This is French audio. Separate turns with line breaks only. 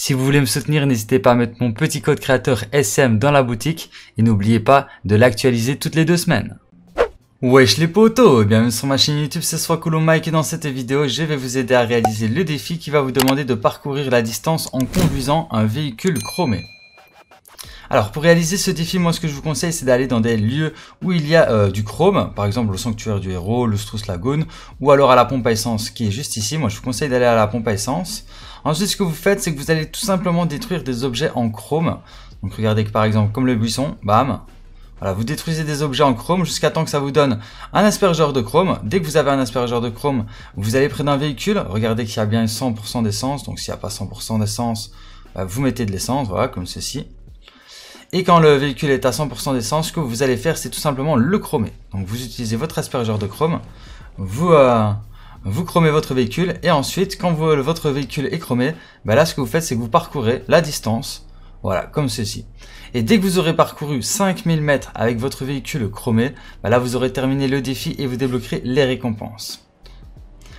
Si vous voulez me soutenir, n'hésitez pas à mettre mon petit code créateur SM dans la boutique et n'oubliez pas de l'actualiser toutes les deux semaines. Wesh les potos, bienvenue sur ma chaîne YouTube, c'est Swakulo Mike et dans cette vidéo, je vais vous aider à réaliser le défi qui va vous demander de parcourir la distance en conduisant un véhicule chromé. Alors pour réaliser ce défi, moi ce que je vous conseille c'est d'aller dans des lieux où il y a euh, du chrome, par exemple le sanctuaire du héros, le Strauss Lagoon, ou alors à la pompe à essence qui est juste ici. Moi je vous conseille d'aller à la pompe à essence. Ensuite ce que vous faites c'est que vous allez tout simplement détruire des objets en chrome. Donc regardez que par exemple comme le buisson, bam, voilà, vous détruisez des objets en chrome jusqu'à temps que ça vous donne un aspergeur de chrome. Dès que vous avez un aspergeur de chrome, vous allez près d'un véhicule. Regardez qu'il y a bien 100% d'essence. Donc s'il n'y a pas 100% d'essence, bah, vous mettez de l'essence, voilà, comme ceci. Et quand le véhicule est à 100% d'essence, ce que vous allez faire, c'est tout simplement le chromer. Donc vous utilisez votre aspergeur de chrome, vous, euh, vous chromez votre véhicule, et ensuite, quand votre véhicule est chromé, bah là, ce que vous faites, c'est que vous parcourez la distance, voilà, comme ceci. Et dès que vous aurez parcouru 5000 mètres avec votre véhicule chromé, bah là, vous aurez terminé le défi et vous débloquerez les récompenses.